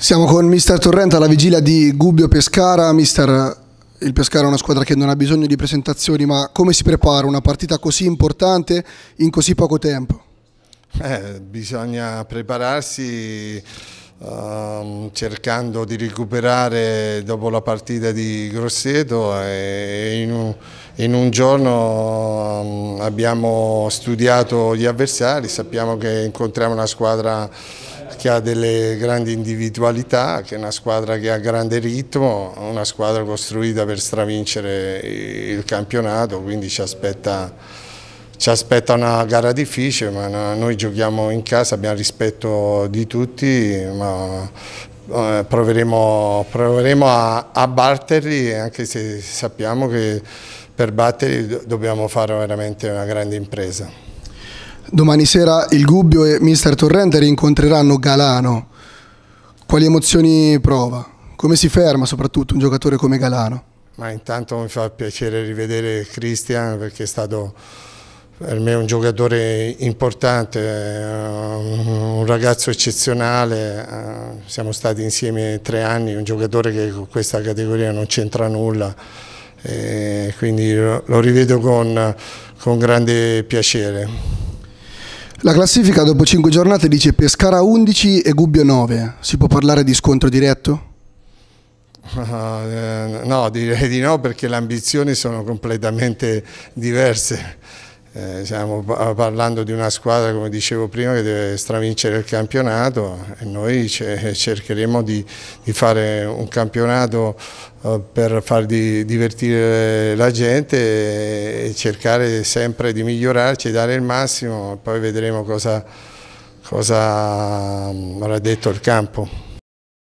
Siamo con Mister Torrente alla vigilia di Gubbio Pescara. Mister, il Pescara è una squadra che non ha bisogno di presentazioni, ma come si prepara una partita così importante in così poco tempo? Eh, bisogna prepararsi um, cercando di recuperare dopo la partita di Grosseto e in un, in un giorno um, abbiamo studiato gli avversari, sappiamo che incontriamo una squadra che ha delle grandi individualità, che è una squadra che ha grande ritmo, una squadra costruita per stravincere il campionato, quindi ci aspetta, ci aspetta una gara difficile, ma noi giochiamo in casa, abbiamo rispetto di tutti, ma eh, proveremo, proveremo a, a, batterli anche se sappiamo che per batterli dobbiamo fare veramente una grande impresa. Domani sera il Gubbio e Mister Torrente rincontreranno Galano. Quali emozioni prova? Come si ferma soprattutto un giocatore come Galano? Ma intanto mi fa piacere rivedere Cristian perché è stato per me un giocatore importante, eh, un ragazzo eccezionale, eh, siamo stati insieme tre anni, un giocatore che con questa categoria non c'entra nulla, eh, quindi lo rivedo con, con grande piacere. La classifica dopo 5 giornate dice Pescara 11 e Gubbio 9. Si può parlare di scontro diretto? No, direi di no perché le ambizioni sono completamente diverse. Eh, stiamo parlando di una squadra, come dicevo prima, che deve stravincere il campionato e noi cercheremo di, di fare un campionato eh, per far di, divertire la gente e cercare sempre di migliorarci, dare il massimo e poi vedremo cosa, cosa mm, avrà detto il campo.